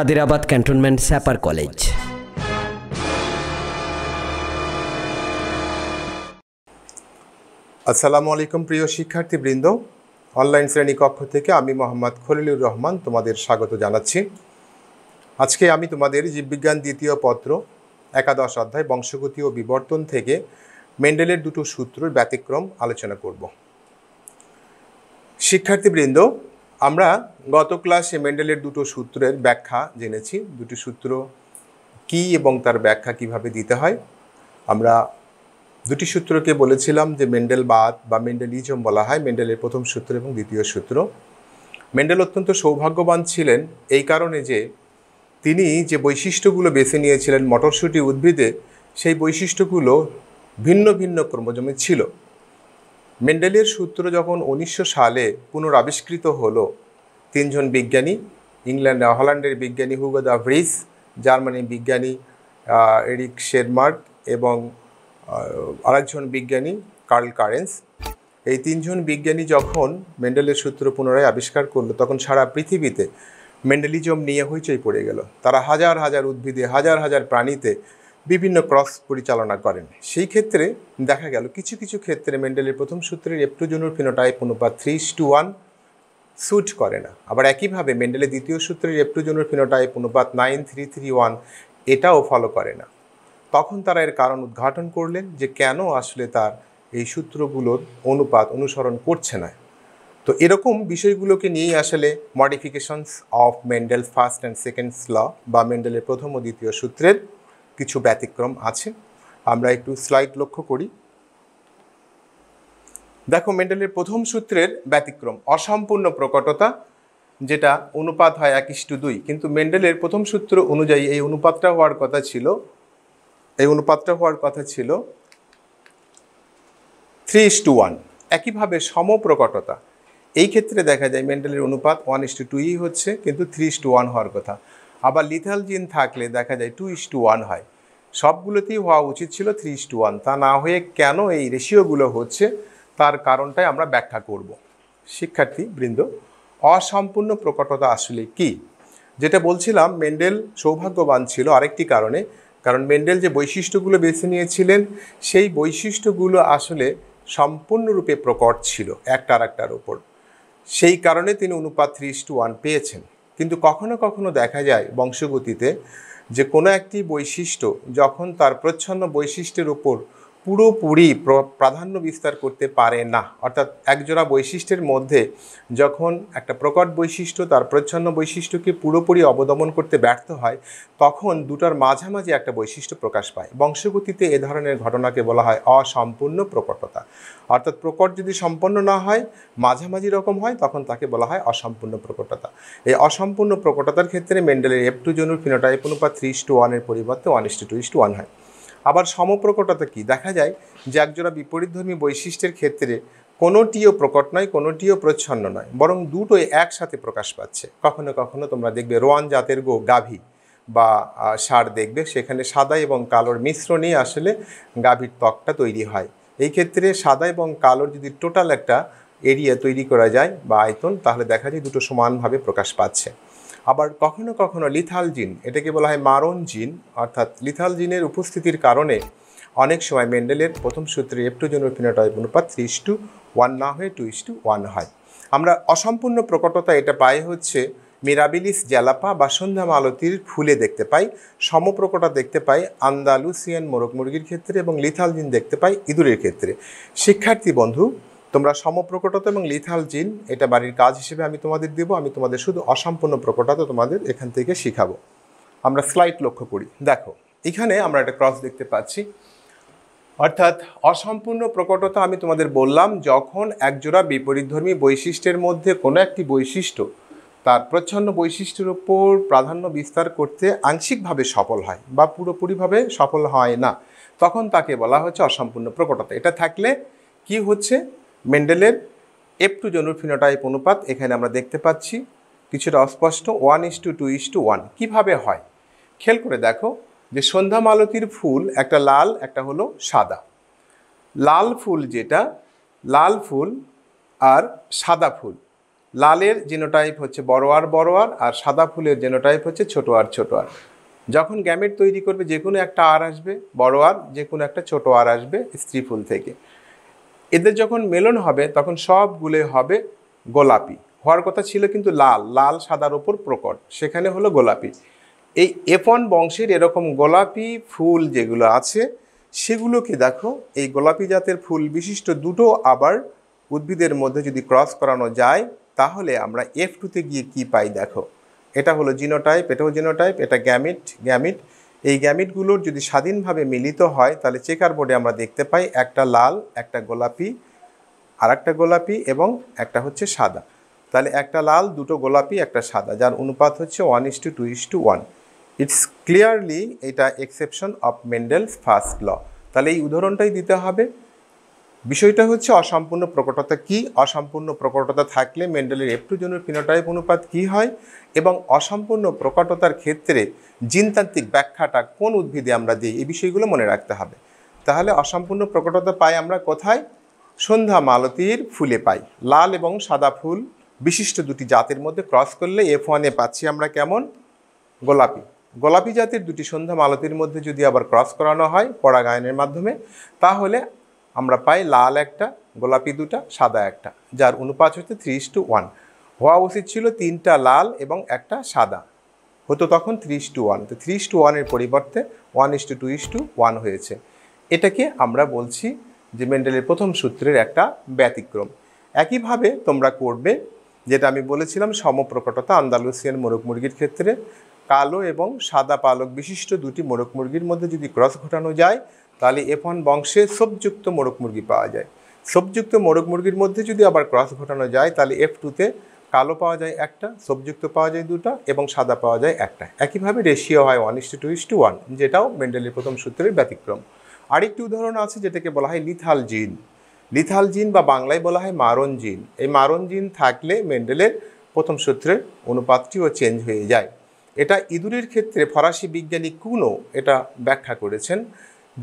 Kadirabad cantonment স্যাপার college আসসালামু আলাইকুম প্রিয় শিক্ষার্থীবৃন্দ অনলাইন শ্রেণীকক্ষ থেকে আমি মোহাম্মদ খলিলুর রহমান তোমাদের স্বাগত জানাচ্ছি আজকে আমি তোমাদের জীববিজ্ঞান দ্বিতীয় পত্র একাদশ অধ্যায় বংশগতি ও বিবর্তন থেকে মেন্ডেলের দুটো সূত্রের ব্যতিক্রম আলোচনা করব শিক্ষার্থীবৃন্দ আমরা গত ক্লাসে মেন্ডেলের দুটো সূত্রের ব্যাখ্যা জেনেছি দুটি সূত্র কি এবং তার ব্যাখ্যা কিভাবে দিতে হয় আমরা দুটি সূত্রকে বলেছিলাম যে মেন্ডেল বাদ বা মেন্ডেলিজম বলা হয় মেন্ডেলের প্রথম সূত্র এবং দ্বিতীয় সূত্র মেন্ডেল অত্যন্ত সৌভাগ্যবান ছিলেন এই কারণে যে তিনি যে বৈশিষ্ট্যগুলো বেছে নিয়েছিলেন মটরশুঁটি উদ্ভিদে সেই বৈশিষ্ট্যগুলো ভিন্ন ভিন্ন ক্রমজমে ছিল মেন্ডেলের সূত্র যখন উনিশশো সালে পুনরাবিষ্কৃত হলো তিনজন বিজ্ঞানী ইংল্যান্ড হল্যান্ডের বিজ্ঞানী হুগো দা ভ্রিস জার্মানির বিজ্ঞানী এরিক শেরমার্ক এবং আরেকজন বিজ্ঞানী কার্ল কারেন্স এই তিনজন বিজ্ঞানী যখন মেন্ডেলের সূত্র পুনরায় আবিষ্কার করলো তখন সারা পৃথিবীতে মেন্ডেলিজম নিয়ে হইচই পড়ে গেল তারা হাজার হাজার উদ্ভিদে হাজার হাজার প্রাণীতে বিভিন্ন ক্রস পরিচালনা করেন সেই ক্ষেত্রে দেখা গেল কিছু কিছু ক্ষেত্রে মেন্ডেলের প্রথম সূত্রের এপ্টোজনুর ফিনোটাইপ অনুপাত থ্রি টু ওয়ান স্যুট করে না আবার একইভাবে মেন্ডেলের দ্বিতীয় সূত্রের এপ্টোজনুর ফিনোটাইপ অনুপাত নাইন থ্রি থ্রি ওয়ান এটাও ফলো করে না তখন তারা এর কারণ উদ্ঘাটন করলেন যে কেন আসলে তার এই সূত্রগুলোর অনুপাত অনুসরণ করছে না তো এরকম বিষয়গুলোকে নিয়েই আসলে modifications of Mendel first and seconds law বা মেন্ডেলের প্রথম ও দ্বিতীয় সূত্রের কিছু ব্যতিক্রম আছে আমরা একটু স্লাইড লক্ষ্য করি দেখো মেন্ডেলের প্রথম সূত্রের ব্যতিক্রম অসম্পূর্ণ প্রকটতা যেটা অনুপাত হয় এক ইস্টু দুই কিন্তু মেন্ডেলের প্রথম সূত্র অনুযায়ী এই অনুপাতটা হওয়ার কথা ছিল এই অনুপাতটা হওয়ার কথা ছিল থ্রি ইস্টু ওয়ান একইভাবে সমপ্রকটতা এই ক্ষেত্রে দেখা যায় মেন্ডেলের অনুপাত ওয়ান ইস্টু টুই হচ্ছে কিন্তু থ্রি ইস্টু ওয়ান হওয়ার কথা আবার লিথাল জিন থাকলে দেখা যায় টু ইস্টু ওয়ান হয় সবগুলোতেই হওয়া উচিত ছিল থ্রি ইস টু ওয়ান তা না হয়ে কেন এই রেশিওগুলো হচ্ছে তার কারণটাই আমরা ব্যাখ্যা করব শিক্ষার্থী বৃন্দ অসম্পূর্ণ প্রকটতা আসলে কি যেটা বলছিলাম মেন্ডেল সৌভাগ্যবান ছিল আরেকটি কারণে কারণ মেন্ডেল যে বৈশিষ্ট্যগুলো বেছে নিয়েছিলেন সেই বৈশিষ্ট্যগুলো আসলে সম্পূর্ণরূপে প্রকট ছিল একটা আর একটার ওপর সেই কারণে তিনি অনুপাত থ্রি টু ওয়ান পেয়েছেন কিন্তু কখনো কখনো দেখা যায় বংশগতিতে যে কোনো একটি বৈশিষ্ট্য যখন তার প্রচ্ছন্ন বৈশিষ্ট্যের উপর পুরোপুরি প্রাধান্য বিস্তার করতে পারে না অর্থাৎ একজোড়া বৈশিষ্ট্যের মধ্যে যখন একটা প্রকট বৈশিষ্ট্য তার প্রচ্ছন্ন বৈশিষ্ট্যকে পুরোপুরি অবদমন করতে ব্যর্থ হয় তখন দুটার মাঝামাঝি একটা বৈশিষ্ট্য প্রকাশ পায় বংশগতিতে এ ধরনের ঘটনাকে বলা হয় অসম্পূর্ণ প্রকটতা অর্থাৎ প্রকট যদি সম্পন্ন না হয় মাঝামাঝি রকম হয় তখন তাকে বলা হয় অসম্পূর্ণ প্রকটতা এই অসম্পূর্ণ প্রকটতার ক্ষেত্রে মেন্ডেলের এফ টু জনুর ফিনোটাইপ অনুপাত থ্রি টু ওয়ানের পরিবর্তে ওয়ান টু টু ওয়ান হয় আবার সমপ্রকটতা কি দেখা যায় যে একজোড়া বিপরীতধর্মী বৈশিষ্ট্যের ক্ষেত্রে কোনোটিও প্রকট নয় কোনোটিও প্রচ্ছন্ন নয় বরং দুটোই একসাথে প্রকাশ পাচ্ছে কখনো কখনো তোমরা দেখবে রোয়ান জাতের গো গাভী বা সার দেখবে সেখানে সাদা এবং কালোর মিশ্রণেই আসলে গাভীর ত্বকটা তৈরি হয় এই ক্ষেত্রে সাদা এবং কালোর যদি টোটাল একটা এরিয়া তৈরি করা যায় বা আয়তন তাহলে দেখা যায় দুটো সমানভাবে প্রকাশ পাচ্ছে আবার কখনো কখনো লিথাল জিন এটাকে বলা হয় মারণ জিন অর্থাৎ লিথাল জিনের উপস্থিতির কারণে অনেক সময় মেন্ডেলের প্রথম সূত্রে এপ্টোজেনোর ফিনোটাইপ অনুপাত থ্রি টু ওয়ান না হয়ে টু টু ওয়ান হয় আমরা অসম্পূর্ণ প্রকটতা এটা পাই হচ্ছে মিরাবিলিস জ্যালাপা বা সন্ধ্যা মালতির ফুলে দেখতে পাই সমপ্রকটা দেখতে পাই আন্দালুসিয়ান মোরগ মুরগির ক্ষেত্রে এবং লিথালজিন দেখতে পাই ইঁদুরের ক্ষেত্রে শিক্ষার্থী বন্ধু তোমরা সমপ্রকটতা এবং লিথাল জিন এটা বাড়ির কাজ হিসেবে আমি তোমাদের দেব আমি তোমাদের শুধু অসম্পূর্ণ প্রকটতা তোমাদের এখান থেকে শিখাবো আমরা স্লাইড লক্ষ্য করি দেখো এখানে আমরা একটা ক্রস দেখতে পাচ্ছি অর্থাৎ অসম্পূর্ণ প্রকটতা আমি তোমাদের বললাম যখন একজোড়া বিপরীতধর্মী বৈশিষ্ট্যের মধ্যে কোনো একটি বৈশিষ্ট্য তার প্রচ্ছন্ন বৈশিষ্ট্যের ওপর প্রাধান্য বিস্তার করতে আংশিকভাবে সফল হয় বা পুরোপুরিভাবে সফল হয় না তখন তাকে বলা হচ্ছে অসম্পূর্ণ প্রকটতা এটা থাকলে কি হচ্ছে মেন্ডেলের এফ টু জনুর ফিনোটাইপ অনুপাত এখানে আমরা দেখতে পাচ্ছি কিছুটা অস্পষ্ট one is to two is to one কীভাবে হয় খেল করে দেখো যে সন্ধ্যা মালতির ফুল একটা লাল একটা হলো সাদা লাল ফুল যেটা লাল ফুল আর সাদা ফুল লালের জেনোটাইপ হচ্ছে বড় আর বড় আর আর সাদা ফুলের জেনোটাইপ হচ্ছে ছোট আর ছোট আর যখন গ্যামেট তৈরি করবে যে কোনো একটা আর আসবে বড় আর যে কোনো একটা ছোট আর আসবে স্ত্রী ফুল থেকে এদের যখন মেলন হবে তখন সবগুলোই হবে গোলাপি হওয়ার কথা ছিল কিন্তু লাল লাল সাদার ওপর প্রকট সেখানে হলো গোলাপি এই এফন বংশের এরকম গোলাপি ফুল যেগুলো আছে সেগুলোকে দেখো এই গোলাপি জাতের ফুল বিশিষ্ট দুটো আবার উদ্ভিদের মধ্যে যদি ক্রস করানো যায় তাহলে আমরা এফ টুতে গিয়ে কি পাই দেখো এটা হলো জিনোটাইপ এটাও জিনোটাইপ এটা গ্যামিট গ্যামিট এই গ্যামিটগুলোর যদি স্বাধীনভাবে মিলিত হয় তাহলে চেকার বোর্ডে আমরা দেখতে পাই একটা লাল একটা গোলাপি আর একটা গোলাপি এবং একটা হচ্ছে সাদা তাহলে একটা লাল দুটো গোলাপি একটা সাদা যার অনুপাত হচ্ছে one is to two is to one it's clearly এটা exception of Mendel's first law তাহলে এই উদাহরণটাই দিতে হবে বিষয়টা হচ্ছে অসম্পূর্ণ প্রকটতা কি অসম্পূর্ণ প্রকটতা থাকলে মেন্ডেলের এপ্রোজনের ফিনোটাইপ অনুপাত কি হয় এবং অসম্পূর্ণ প্রকটতার ক্ষেত্রে জিনতান্ত্রিক ব্যাখ্যাটা কোন উদ্ভিদে আমরা দিই এই বিষয়গুলো মনে রাখতে হবে তাহলে অসম্পূর্ণ প্রকটতা পাই আমরা কোথায় সন্ধ্যা মালতির ফুলে পাই লাল এবং সাদা ফুল বিশিষ্ট দুটি জাতের মধ্যে ক্রস করলে এফ ওয়ানে পাচ্ছি আমরা কেমন গোলাপি গোলাপি জাতের দুটি সন্ধ্যা মালতির মধ্যে যদি আবার ক্রস করানো হয় পরাগায়নের মাধ্যমে তাহলে আমরা পাই লাল একটা গোলাপি দুটা সাদা একটা যার অনুপাত হচ্ছে থ্রি টু ওয়ান হওয়া উচিত ছিল তিনটা লাল এবং একটা সাদা হতো তখন থ্রি টু ওয়ান তো থ্রি টু ওয়ানের পরিবর্তে one is to two is to one হয়েছে এটাকে আমরা বলছি যে মেন্ডেলের প্রথম সূত্রের একটা ব্যতিক্রম একইভাবে তোমরা করবে যেটা আমি বলেছিলাম সমপ্রকটতা আন্দালুসিয়ান মোরগ মুরগির ক্ষেত্রে কালো এবং সাদা পালক বিশিষ্ট দুটি মোরগ মুরগির মধ্যে যদি ক্রস ঘটানো যায় তাহলে এফ বংশে সবযুক্ত মোরগ মুরগি পাওয়া যায় সবযুক্ত মোরগ মুরগির মধ্যে যদি আবার ক্রস ঘটানো যায় তাহলে এফ টুতে কালো পাওয়া যায় একটা সবযুক্ত পাওয়া যায় দুটা এবং সাদা পাওয়া যায় একটা একইভাবে রেশিও হয় one is to two is to one যেটাও মেন্ডেলের প্রথম সূত্রের ব্যতিক্রম আরেকটি উদাহরণ আছে যেটাকে বলা হয় লিথাল জিন লিথাল জিন বা বাংলায় বলা হয় মারণ জিন এই মারণ জিন থাকলে মেন্ডেলের প্রথম সূত্রের অনুপাতটিও চেঞ্জ হয়ে যায় এটা ইঁদুরের ক্ষেত্রে ফরাসি বিজ্ঞানী কুনো এটা ব্যাখ্যা করেছেন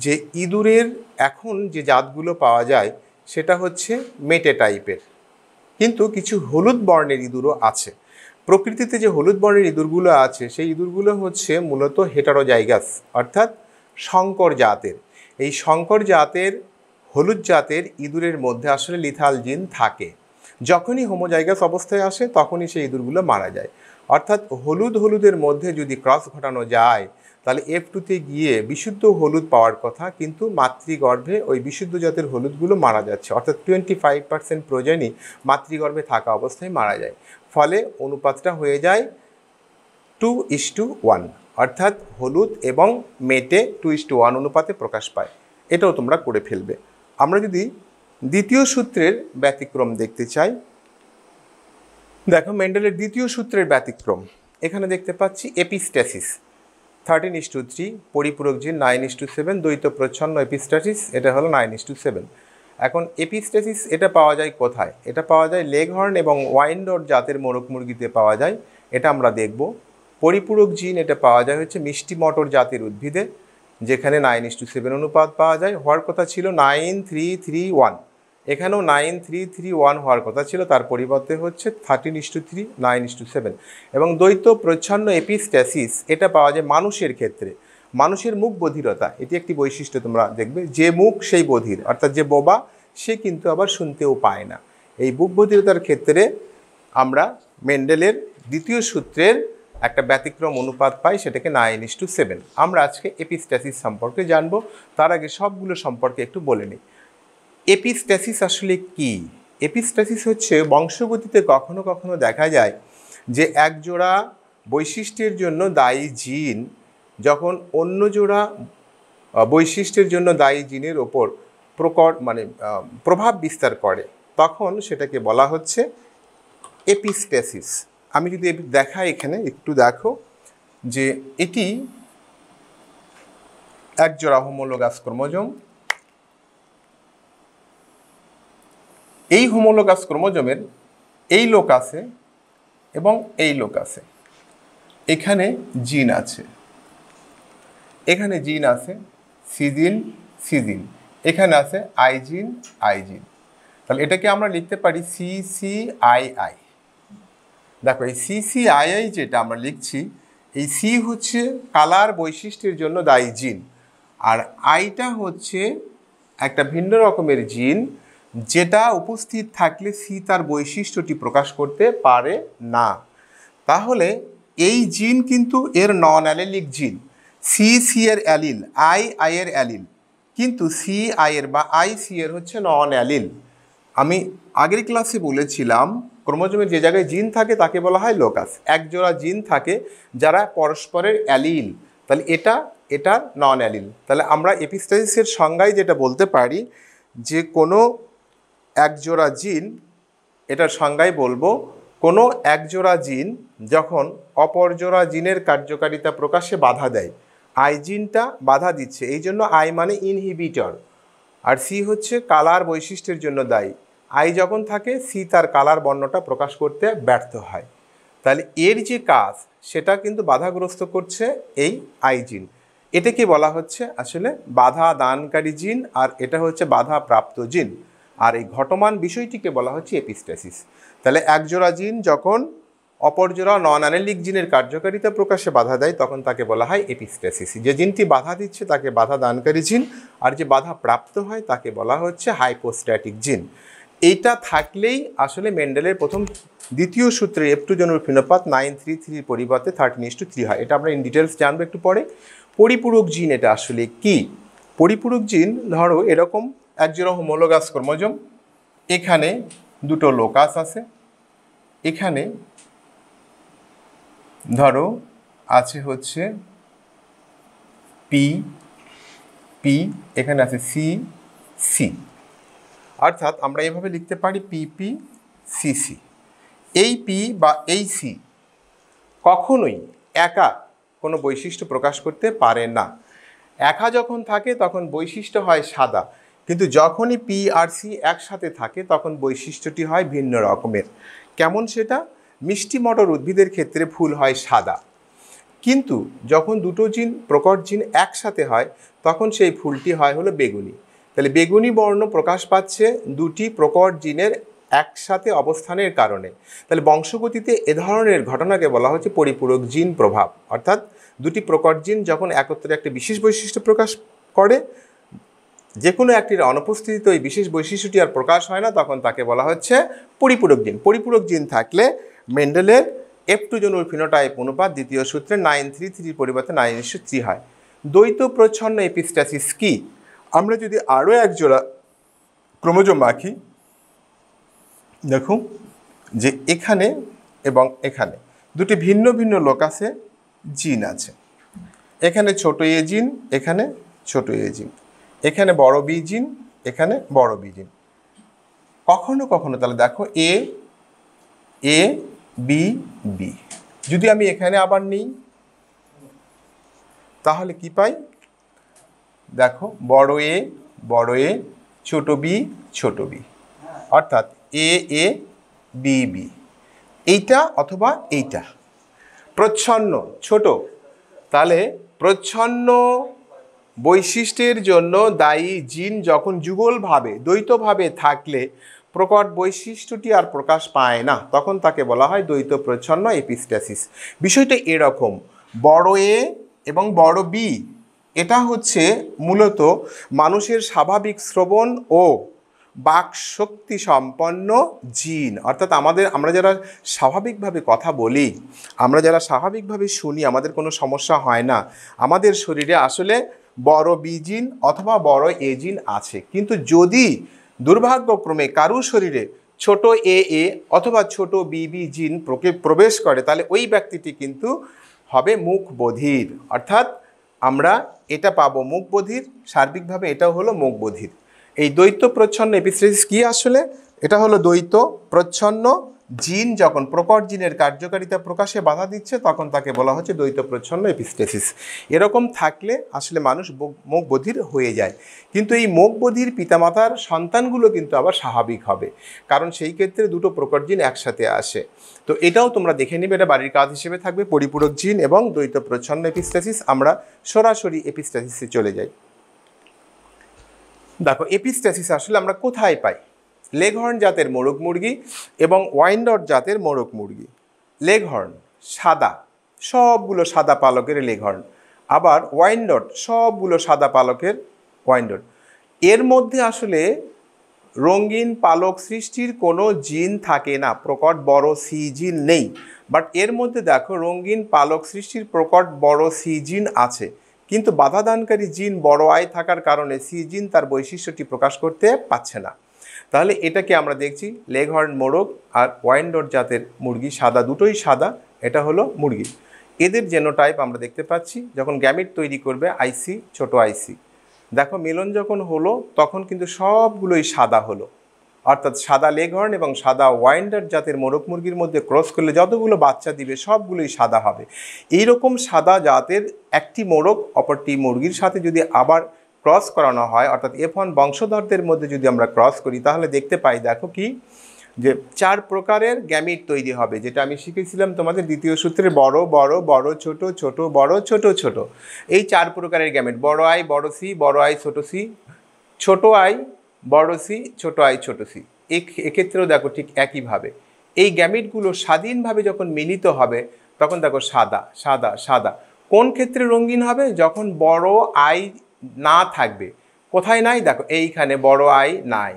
যে ইঁদুরের এখন যে জাতগুলো পাওয়া যায় সেটা হচ্ছে মেটে টাইপের কিন্তু কিছু হলুদ বর্ণের ইঁদুরও আছে প্রকৃতিতে যে হলুদ বর্ণের ইঁদুরগুলো আছে সেই ইঁদুরগুলো হচ্ছে মূলত জায়গাস অর্থাৎ শঙ্কর জাতের এই শঙ্কর জাতের হলুদ জাতের ইঁদুরের মধ্যে আসলে লিথাল জিন থাকে যখনই হোমোজাইগাস অবস্থায় আসে তখনই সেই ইঁদুরগুলো মারা যায় অর্থাৎ হলুদ হলুদের মধ্যে যদি ক্রস ঘটানো যায় তাহলে এফ টুতে গিয়ে বিশুদ্ধ হলুদ পাওয়ার কথা কিন্তু মাতৃগর্ভে ওই বিশুদ্ধ জাতের হলুদগুলো মারা যাচ্ছে অর্থাৎ টোয়েন্টি ফাইভ পার্সেন্ট প্রয়োজনই মাতৃগর্ভে থাকা অবস্থায় মারা যায় ফলে অনুপাতটা হয়ে যায় টু ইস টু ওয়ান অর্থাৎ হলুদ এবং মেটে টু ইস টু ওয়ান অনুপাতে প্রকাশ পায় এটাও তোমরা করে ফেলবে আমরা যদি দ্বিতীয় সূত্রের ব্যতিক্রম দেখতে চাই দেখো মেন্ডেলের দ্বিতীয় সূত্রের ব্যতিক্রম এখানে দেখতে পাচ্ছি epistasis thirteen is to three পরিপূরক gene nine is to seven দ্বৈত প্রচ্ছন্ন এপিস্টাসিস এটা হলো নাইন ইস টু সেভেন এখন এপিস্টাসিস এটা পাওয়া যায় কোথায় এটা পাওয়া যায় লেগহর্ন এবং ওয়াইন্ডর জাতের মোরগ মুরগিতে পাওয়া যায় এটা আমরা দেখব পরিপূরক জিন এটা পাওয়া যায় হচ্ছে মিষ্টি মটর জাতের উদ্ভিদে যেখানে নাইন ইস টু সেভেন অনুপাত পাওয়া যায় হওয়ার কথা ছিল নাইন থ্রি থ্রি ওয়ান এখানেও নাইন থ্রি থ্রি ওয়ান হওয়ার কথা ছিল তার পরিবর্তে হচ্ছে thirteen is to three nine is to seven এবং দ্বৈত প্রচ্ছন্ন এপিস্ট্যাসিস এটা পাওয়া যায় মানুষের ক্ষেত্রে মানুষের মুখ বধিরতা এটি একটি বৈশিষ্ট্য তোমরা দেখবে যে মুখ সেই বধির অর্থাৎ যে বোবা সে কিন্তু আবার শুনতেও পায় না এই মুখ বধিরতার ক্ষেত্রে আমরা মেন্ডেলের দ্বিতীয় সূত্রের একটা ব্যতিক্রম অনুপাত পাই সেটাকে নাইন ইস টু সেভেন আমরা আজকে এপিস্ট্যাসিস সম্পর্কে জানবো তার আগে সবগুলো সম্পর্কে একটু বলে নিই এপিস্ট্যাসিস আসলে কি এপিস্ট্যাসিস হচ্ছে বংশগতিতে কখনো কখনো দেখা যায় যে এক জোড়া বৈশিষ্ট্যের জন্য দায়ী জিন যখন অন্য জোড়া বৈশিষ্ট্যের জন্য দায়ী জিনের ওপর প্রকট মানে প্রভাব বিস্তার করে তখন সেটাকে বলা হচ্ছে এপিস্ট্যাসিস আমি যদি দেখাই এখানে একটু দেখো যে এটি একজোড়া জোড়া হোমোলোগাস ক্রোমোজোম এই হোমোলোকাস ক্রোমোজোমের এই লোক আছে এবং এই লোক আছে এখানে জিন আছে এখানে জিন আছে সিজিন সিজিন এখানে আছে আইজিন আইজিন তাহলে এটাকে আমরা লিখতে পারি সি সি আই আই দেখো এই সি সি আই আই যেটা আমরা লিখছি এই সি হচ্ছে কালার বৈশিষ্ট্যের জন্য দায়ী জিন আর আইটা হচ্ছে একটা ভিন্ন রকমের জিন যেটা উপস্থিত থাকলে সি তার বৈশিষ্ট্যটি প্রকাশ করতে পারে না তাহলে এই জিন কিন্তু এর non allelic gene C C এর অ্যালিল আই আই এর অ্যালিল কিন্তু সি আই এর বা আই সি এর হচ্ছে নন অ্যালিল আমি আগের ক্লাসে বলেছিলাম ক্রোমোজোমের যে জায়গায় জিন থাকে তাকে বলা হয় লোকাস একজোড়া জিন থাকে যারা পরস্পরের অ্যালিল তাহলে এটা এটা নন অ্যালিল তাহলে আমরা এপিস্টাইসের সংজ্ঞায় যেটা বলতে পারি যে কোনো একজোড়া জিন এটা সংজ্ঞায় বলবো কোনো একজোড়া জিন যখন অপরজোড়া জিনের কার্যকারিতা প্রকাশে বাধা দেয় আই জিনটা বাধা দিচ্ছে এই জন্য আই মানে ইনহিবিটর আর সি হচ্ছে কালার বৈশিষ্ট্যের জন্য দায়ী আই যখন থাকে সি তার কালার বর্ণটা প্রকাশ করতে ব্যর্থ হয় তাহলে এর যে কাজ সেটা কিন্তু বাধাগ্রস্ত করছে এই আই জিন এটাকে বলা হচ্ছে আসলে বাধা দানকারী জিন আর এটা হচ্ছে বাধা প্রাপ্ত জিন আর এই ঘটমান বিষয়টিকে বলা হচ্ছে এপিস্টেসিস তাহলে একজোড়া জিন যখন অপরজোড়া নন অ্যানেলিক জিনের কার্যকারিতা প্রকাশে বাধা দেয় তখন তাকে বলা হয় এপিস্টেসিস যে জিনটি বাধা দিচ্ছে তাকে বাধা দানকারী জিন আর যে বাধা প্রাপ্ত হয় তাকে বলা হচ্ছে হাইপোস্ট্যাটিক জিন এইটা থাকলেই আসলে মেন্ডেলের প্রথম দ্বিতীয় সূত্রে এপ্টুজনুর ফিনোপাত নাইন থ্রি থ্রির পরিবর্তে থার্টিন ইস টু থ্রি হয় এটা আমরা ইন ডিটেলস জানবো একটু পরে পরিপূরক জিন এটা আসলে কি পরিপূরক জিন ধরো এরকম একজোড়া হোমোলোগাস ক্রোমোজোম এখানে দুটো লোকাস আছে এখানে ধরো আছে হচ্ছে পি পি এখানে আছে সি সি অর্থাৎ আমরা এভাবে লিখতে পারি পি পি সি সি এই পি বা এই সি কখনোই একা কোনো বৈশিষ্ট্য প্রকাশ করতে পারে না একা যখন থাকে তখন বৈশিষ্ট্য হয় সাদা কিন্তু যখনই পি আর সি একসাথে থাকে তখন বৈশিষ্ট্যটি হয় ভিন্ন রকমের কেমন সেটা মিষ্টি মটর উদ্ভিদের ক্ষেত্রে ফুল হয় সাদা কিন্তু যখন দুটো জিন প্রকট জিন একসাথে হয় তখন সেই ফুলটি হয় হলো বেগুনি তাহলে বেগুনি বর্ণ প্রকাশ পাচ্ছে দুটি প্রকট জিনের একসাথে অবস্থানের কারণে তাহলে বংশগতিতে এ ধরনের ঘটনাকে বলা হচ্ছে পরিপূরক জিন প্রভাব অর্থাৎ দুটি প্রকট জিন যখন একত্রে একটা বিশেষ বৈশিষ্ট্য প্রকাশ করে যে কোনো একটির অনুপস্থিতিতে ওই বিশেষ বৈশিষ্ট্যটি আর প্রকাশ হয় না তখন তাকে বলা হচ্ছে পরিপূরক জিন পরিপূরক জিন থাকলে মেন্ডেলের এফ টু জনুর ফিনোটাইপ অনুপাত দ্বিতীয় সূত্রে নাইন থ্রি থ্রির পরিবর্তে নাইন ইস্যু থ্রি হয় দ্বৈত প্রচ্ছন্ন এপিস্ট্যাসিস কি আমরা যদি আরও এক জোড়া ক্রোমোজোম আঁকি দেখুন যে এখানে এবং এখানে দুটি ভিন্ন ভিন্ন লোকাসে জিন আছে এখানে ছোট এ জিন এখানে ছোট এ জিন এখানে বড় বিজিন এখানে বড় বিজিন কখনো কখনো তাহলে দেখো এ এ বি বি যদি আমি এখানে আবার নিই তাহলে কি পাই দেখো বড় এ বড় এ ছোট বি ছোট বি অর্থাৎ এ এ বি বি এইটা অথবা এইটা প্রচ্ছন্ন ছোট তাহলে প্রচ্ছন্ন বৈশিষ্ট্যের জন্য দায়ী জিন যখন যুগলভাবে দ্বৈতভাবে থাকলে প্রকট বৈশিষ্ট্যটি আর প্রকাশ পায় না তখন তাকে বলা হয় দ্বৈত প্রচ্ছন্ন এপিস্টাসিস বিষয়টা এরকম বড় এ এবং বড় বি এটা হচ্ছে মূলত মানুষের স্বাভাবিক শ্রবণ ও বাক শক্তি সম্পন্ন জিন অর্থাৎ আমাদের আমরা যারা স্বাভাবিকভাবে কথা বলি আমরা যারা স্বাভাবিকভাবে শুনি আমাদের কোনো সমস্যা হয় না আমাদের শরীরে আসলে বড় বিজিন অথবা বড় এজিন আছে কিন্তু যদি দুর্ভাগ্যক্রমে কারুর শরীরে ছোট এ এ অথবা ছোট বিবি জিন প্রবেশ করে তাহলে ওই ব্যক্তিটি কিন্তু হবে মুখ বধির অর্থাৎ আমরা এটা পাবো মুখ বধির সার্বিকভাবে এটাও হলো মুখ বধির এই দ্বৈত প্রচ্ছন্ন এপিসিস কী আসলে এটা হলো দ্বৈত প্রচ্ছন্ন জিন যখন প্রকট জিনের কার্যকারিতা প্রকাশে বাধা দিচ্ছে তখন তাকে বলা হচ্ছে দ্বৈত প্রচ্ছন্ন এপিস্টেসিস এরকম থাকলে আসলে মানুষ মুখবধির হয়ে যায় কিন্তু এই মুখ পিতামাতার সন্তানগুলো কিন্তু আবার স্বাভাবিক হবে কারণ সেই ক্ষেত্রে দুটো প্রকট জিন একসাথে আসে তো এটাও তোমরা দেখে নিবে এটা বাড়ির কাজ হিসেবে থাকবে পরিপূরক জিন এবং দ্বৈত প্রচ্ছন্ন এপিস্টেসিস আমরা সরাসরি এপিস্টেসিসে চলে যাই দেখো এপিস্টেসিস আসলে আমরা কোথায় পাই লেঘর্ন জাতের মোরগ মুরগি এবং ওয়াইন্ডট জাতের মোরগ মুরগি লেঘর্ন সাদা সবগুলো সাদা পালকের লেঘর্ন আবার ওয়াইন্ডট সবগুলো সাদা পালকের ওয়াইন্ডট এর মধ্যে আসলে রঙিন পালক সৃষ্টির কোনো জিন থাকে না প্রকট বড় সি জিন নেই বাট এর মধ্যে দেখো রঙিন পালক সৃষ্টির প্রকট বড় সি জিন আছে কিন্তু বাধাদানকারী জিন বড় আয় থাকার কারণে সি জিন তার বৈশিষ্ট্যটি প্রকাশ করতে পারছে না তাহলে এটাকে আমরা দেখছি লেগহর্ন মোরগ আর ওয়াইনডোর জাতের মুরগি সাদা দুটোই সাদা এটা হলো মুরগি এদের জেনোটাইপ আমরা দেখতে পাচ্ছি যখন গ্যামিট তৈরি করবে আইসি ছোট আইসি দেখো মিলন যখন হলো তখন কিন্তু সবগুলোই সাদা হলো অর্থাৎ সাদা লেগহর্ন এবং সাদা ওয়াইন্ডার জাতের মোরগ মুরগির মধ্যে ক্রস করলে যতগুলো বাচ্চা দিবে সবগুলোই সাদা হবে এই রকম সাদা জাতের একটি মোরগ অপরটি মুরগির সাথে যদি আবার ক্রস করানো হয় অর্থাৎ এফ ওয়ান বংশধরদের মধ্যে যদি আমরা ক্রস করি তাহলে দেখতে পাই দেখো কি যে চার প্রকারের গ্যামিট তৈরি হবে যেটা আমি শিখেছিলাম তোমাদের দ্বিতীয় সূত্রে বড় বড় বড় ছোট ছোট বড় ছোট ছোট এই চার প্রকারের গ্যামিট বড় আই বড় সি বড় আই ছোট সি ছোট আই বড় সি ছোট আই ছোট সি এক্ষেত্রেও দেখো ঠিক একইভাবে এই গ্যামিটগুলো স্বাধীনভাবে যখন মিলিত হবে তখন দেখো সাদা সাদা সাদা কোন ক্ষেত্রে রঙিন হবে যখন বড় আই না থাকবে কোথায় নাই দেখো এইখানে বড় আয় নাই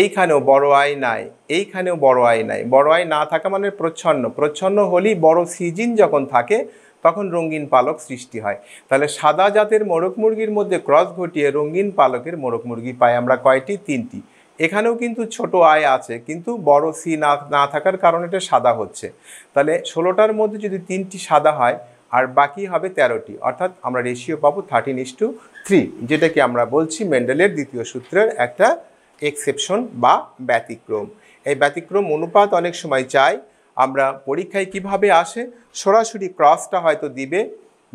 এইখানেও বড় আয় নাই এইখানেও বড় আয় নাই বড় আয় না থাকা মানে প্রচ্ছন্ন প্রচ্ছন্ন হলেই বড় সিজিন যখন থাকে তখন রঙিন পালক সৃষ্টি হয় তাহলে সাদা জাতের মোরগ মুরগির মধ্যে ক্রস ঘটিয়ে রঙিন পালকের মোরগ মুরগি পাই আমরা কয়টি তিনটি এখানেও কিন্তু ছোট আয় আছে কিন্তু বড় সি না না থাকার কারণে এটা সাদা হচ্ছে তাহলে ষোলোটার মধ্যে যদি তিনটি সাদা হয় আর বাকি হবে তেরোটি অর্থাৎ আমরা রেশিও পাবো থার্টিন ইস টু থ্রি যেটাকে আমরা বলছি মেন্ডেলের দ্বিতীয় সূত্রের একটা এক্সেপশন বা ব্যতিক্রম এই ব্যতিক্রম অনুপাত অনেক সময় চাই আমরা পরীক্ষায় কিভাবে আসে সরাসরি ক্রসটা হয়তো দিবে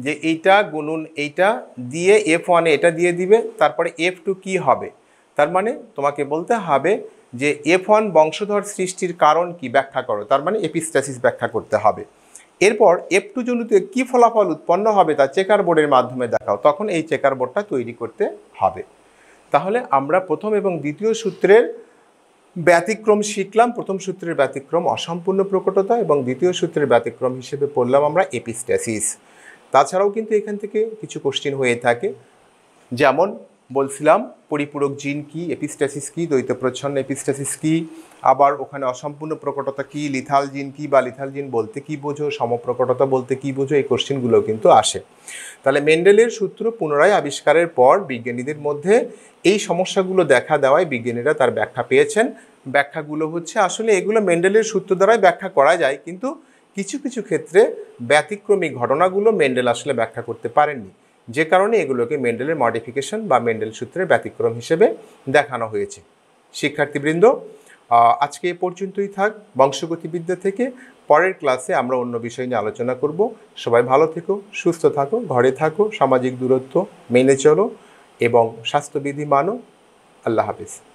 যে এইটা গুনুন এইটা দিয়ে এফ ওয়ানে এটা দিয়ে দিবে তারপরে এফ টু কী হবে তার মানে তোমাকে বলতে হবে যে এফ ওয়ান বংশধর সৃষ্টির কারণ কি ব্যাখ্যা করো তার মানে এপিস্টাসিস ব্যাখ্যা করতে হবে এরপর এফ টু জলুতে কী ফলাফল উৎপন্ন হবে তা চেকার বোর্ডের মাধ্যমে দেখাও তখন এই চেকার বোর্ডটা তৈরি করতে হবে তাহলে আমরা প্রথম এবং দ্বিতীয় সূত্রের ব্যতিক্রম শিখলাম প্রথম সূত্রের ব্যতিক্রম অসম্পূর্ণ প্রকটতা এবং দ্বিতীয় সূত্রের ব্যতিক্রম হিসেবে পড়লাম আমরা এপিস্ট্যাসিস তাছাড়াও কিন্তু এখান থেকে কিছু কোশ্চিন হয়ে থাকে যেমন বলছিলাম পরিপূরক জিন কি এপিস্টাসিস কি দ্বৈত প্রচ্ছন্ন এপিস্টাসিস কি আবার ওখানে অসম্পূর্ণ প্রকটতা কি লিথাল জিন কি বা লিথাল জিন বলতে কি বোঝো সমপ্রকটতা বলতে কি বোঝো এই কোশ্চেনগুলো কিন্তু আসে তাহলে মেন্ডেলের সূত্র পুনরায় আবিষ্কারের পর বিজ্ঞানীদের মধ্যে এই সমস্যাগুলো দেখা দেওয়ায় বিজ্ঞানীরা তার ব্যাখ্যা পেয়েছেন ব্যাখ্যাগুলো হচ্ছে আসলে এগুলো মেন্ডেলের সূত্র দ্বারাই ব্যাখ্যা করা যায় কিন্তু কিছু কিছু ক্ষেত্রে ব্যতিক্রমী ঘটনাগুলো মেন্ডেল আসলে ব্যাখ্যা করতে পারেননি যে কারণে এগুলোকে মেন্ডেলের মডিফিকেশন বা মেন্ডেল সূত্রের ব্যতিক্রম হিসেবে দেখানো হয়েছে শিক্ষার্থীবৃন্দ আজকে এ পর্যন্তই থাক বংশগতিবিদ্যা থেকে পরের ক্লাসে আমরা অন্য বিষয় নিয়ে আলোচনা করব সবাই ভালো থেকো সুস্থ থাকো ঘরে থাকো সামাজিক দূরত্ব মেনে চলো এবং স্বাস্থ্যবিধি মানো আল্লাহ হাফিজ